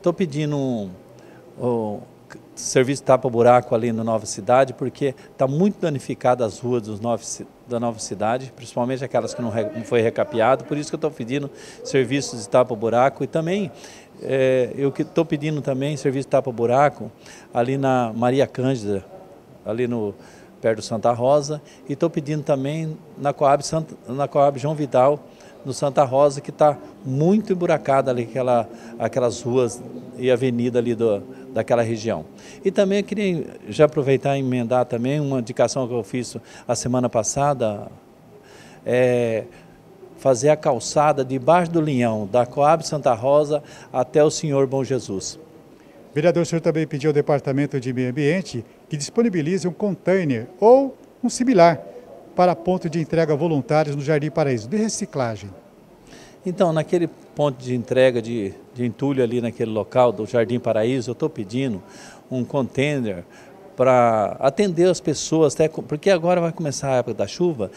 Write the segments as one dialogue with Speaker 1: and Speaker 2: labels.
Speaker 1: estou pedindo um, um serviço tapa-buraco ali no Nova Cidade, porque está muito danificada as ruas dos da Nova Cidade, principalmente aquelas que não, re, não foi recapeado, por isso que eu estou pedindo serviços de tapa-buraco e também é, eu estou pedindo também serviço tapa-buraco ali na Maria Cândida, ali no perto do Santa Rosa, e estou pedindo também na Coab, Santa, na Coab João Vidal, no Santa Rosa, que está muito emburacada ali, aquela, aquelas ruas e avenida ali do, daquela região. E também eu queria já aproveitar e emendar também uma indicação que eu fiz a semana passada, é fazer a calçada debaixo do linhão, da Coab Santa Rosa até o Senhor Bom
Speaker 2: Jesus. Vereador, o senhor também pediu ao Departamento de Meio Ambiente que disponibilize um container ou um similar para ponto de entrega voluntários no Jardim Paraíso, de reciclagem.
Speaker 1: Então, naquele ponto de entrega de, de entulho ali naquele local do Jardim Paraíso, eu estou pedindo um container para atender as pessoas, até, porque agora vai começar a época da chuva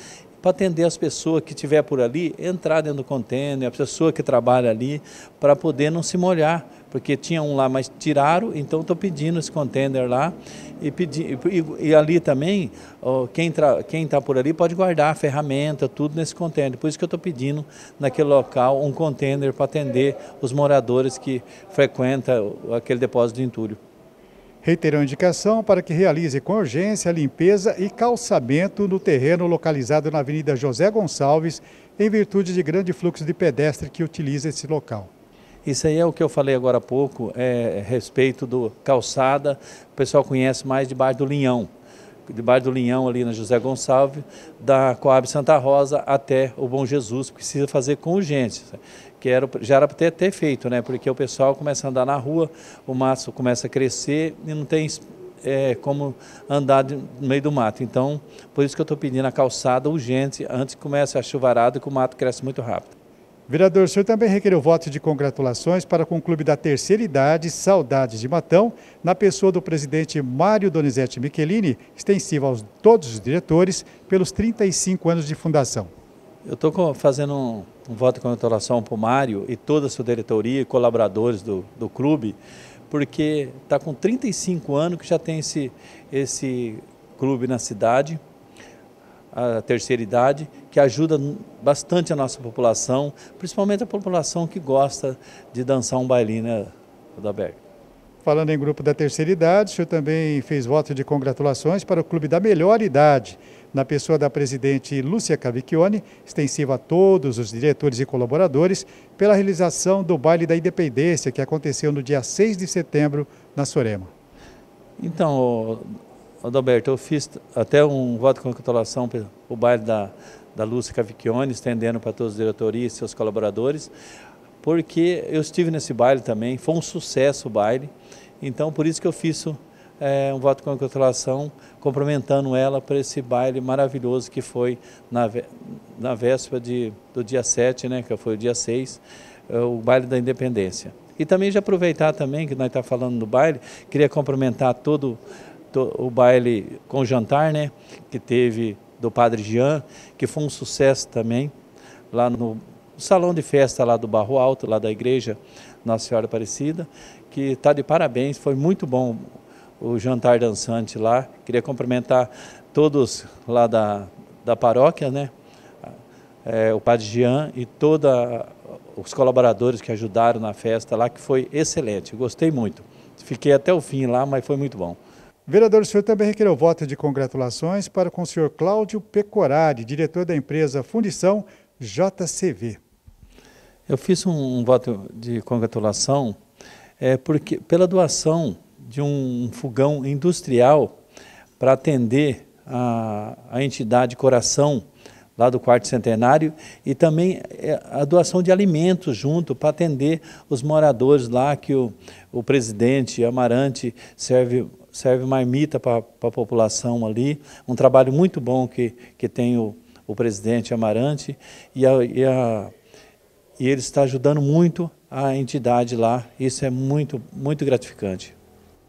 Speaker 1: para atender as pessoas que estiver por ali, entrar dentro do contêiner, a pessoa que trabalha ali, para poder não se molhar, porque tinha um lá, mas tiraram, então estou pedindo esse contêiner lá. E, pedi, e, e ali também, ó, quem está por ali pode guardar a ferramenta, tudo nesse contêiner. Por isso que eu estou pedindo naquele local um contêiner para atender os moradores que frequentam aquele depósito de entulho
Speaker 2: reiterou a indicação para que realize com urgência a limpeza e calçamento no terreno localizado na Avenida José Gonçalves, em virtude de grande fluxo de pedestre que utiliza esse local.
Speaker 1: Isso aí é o que eu falei agora há pouco, é respeito do calçada, o pessoal conhece mais debaixo do linhão debaixo do Linhão, ali na José Gonçalves, da Coab Santa Rosa até o Bom Jesus, precisa fazer com urgência. Que era, já era para ter, ter feito, né? Porque o pessoal começa a andar na rua, o mato começa a crescer e não tem é, como andar de, no meio do mato. Então, por isso que eu estou pedindo a calçada urgente, antes que comece a chuvarada, que o mato
Speaker 2: cresce muito rápido. Vereador, o senhor também requereu voto de congratulações para com o Clube da Terceira Idade, Saudades de Matão, na pessoa do presidente Mário Donizete Michelini, extensivo a todos os diretores, pelos 35 anos de fundação. Eu estou
Speaker 1: fazendo um, um, voto de congratulação para o Mário e toda a sua diretoria e colaboradores do, do clube, porque está com 35 anos que já tem esse, esse clube na cidade, a terceira idade, que ajuda bastante a nossa população, principalmente a população que gosta de dançar um bailinho, né, Adalberto?
Speaker 2: Falando em grupo da terceira idade, o senhor também fez voto de congratulações para o clube da melhor idade, na pessoa da presidente Lúcia Cavicchione, extensiva a todos os diretores e colaboradores, pela realização do baile da independência que aconteceu no dia 6 de setembro na Sorema. Então,
Speaker 1: Adalberto, eu fiz até um voto de congratulação para o baile da, da Lúcia Cavicchione, estendendo para todos os diretores e seus colaboradores, porque eu estive nesse baile também, foi um sucesso o baile, então por isso que eu fiz é, um voto de congratulação, cumprimentando ela para esse baile maravilhoso que foi na, na véspera de, do dia 7, né, que foi o dia 6, eh, o baile da independência. E também já aproveitar também, que nós estamos tá falando do baile, queria cumprimentar todo o baile com jantar, né? Que teve do Padre Jean, que foi um sucesso também, lá no salão de festa lá do Barro Alto, lá da igreja Nossa Senhora Aparecida, que está de parabéns, foi muito bom o jantar dançante lá. Queria cumprimentar todos lá da, da paróquia, né? É, o Padre Jean e todos os colaboradores que ajudaram na festa lá, que foi excelente, gostei muito. Fiquei até o fim lá, mas foi muito
Speaker 2: bom. Vereador, o senhor também requereu voto de congratulações para com o senhor Cláudio Pecorari, diretor da empresa Fundição JCV.
Speaker 1: Eu fiz um, um voto de congratulação é, porque, pela doação de um fogão industrial para atender a, a entidade Coração, lá do quarto centenário, e também é, a doação de alimentos junto para atender os moradores lá que o, o presidente Amarante serve serve marmita para a população ali. Um trabalho muito bom que, que tem o, o presidente Amarante e, a, e, a, e ele está ajudando muito a entidade lá. Isso é muito,
Speaker 2: muito gratificante.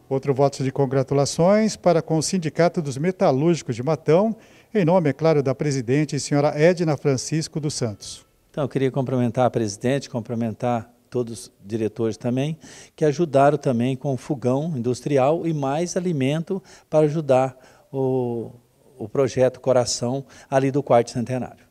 Speaker 2: Outro voto de congratulações para com o Sindicato dos Metalúrgicos de Matão, em nome, é claro, da presidente, senhora Edna Francisco dos Santos.
Speaker 1: Então, eu queria cumprimentar a presidente, cumprimentar todos diretores também, que ajudaram também com fogão industrial e mais alimento para ajudar o, o projeto Coração ali do quarto centenário.